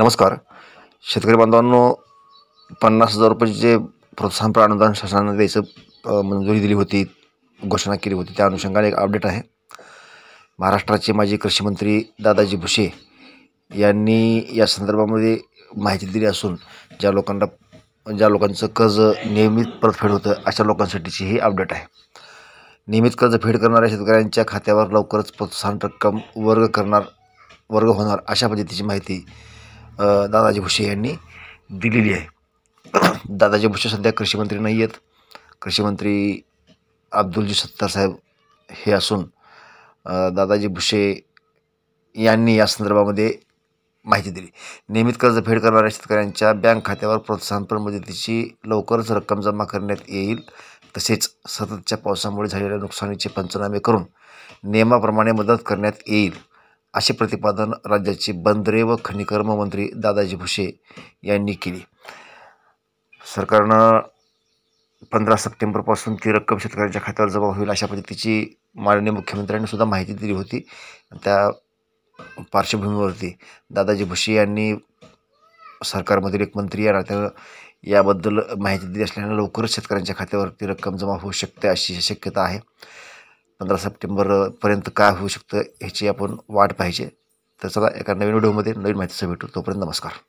नमस्कार शेतकरी बांधवांनो पन्नास हजार रुपयाचे प्रोत्साहन अनुदान शासनाने द्यायचं मंजुरी दिली होती घोषणा केली होती त्या अनुषंगाने एक अपडेट आहे महाराष्ट्राचे माजी कृषीमंत्री दादाजी भुसे यांनी या संदर्भामध्ये माहिती दिली असून ज्या लोकांना ज्या लोकांचं कर्ज नियमित परतफेड होतं अशा लोकांसाठीची ही अपडेट आहे नियमित कर्ज फेड करणाऱ्या शेतकऱ्यांच्या खात्यावर लवकरच प्रोत्साहन रक्कम वर्ग करणार वर्ग होणार अशा पद्धतीची माहिती दादाजी भुसे यांनी दिलेली आहे दादाजी भुसे सध्या कृषीमंत्री नाही आहेत कृषीमंत्री अब्दुलजी सत्तारसाहेब साहेब हे असून दादाजी भुसे यांनी या संदर्भामध्ये माहिती दिली नियमित कर्ज फेड करणाऱ्या शेतकऱ्यांच्या बँक खात्यावर प्रोत्साहनपर मुदतीची लवकरच रक्कम जमा करण्यात येईल तसेच सततच्या पावसामुळे झालेल्या नुकसानीचे पंचनामे करून नियमाप्रमाणे मदत करण्यात येईल असे प्रतिपादन राज्याचे बंदरे व खनिकर्म मंत्री दादाजी भुसे यांनी केली सरकारनं पंधरा सप्टेंबरपासून ती रक्कम शेतकऱ्यांच्या खात्यावर जमा होईल अशा पद्धतीची माननीय मुख्यमंत्र्यांनी सुद्धा माहिती दिली होती त्या पार्श्वभूमीवरती दादाजी भुसे यांनी सरकारमधील एक मंत्री या नात्यानं याबद्दल माहिती दिली असल्यानं लवकरच शेतकऱ्यांच्या खात्यावर ती रक्कम जमा होऊ शकते अशी शक्यता आहे पंधरा सप्टेंबरपर्यंत काय होऊ शकतं ह्याची आपण वाट पाहिजे तर चला एका नवीन व्हिडिओमध्ये नवीन माहितीचं भेटू तोपर्यंत नमस्कार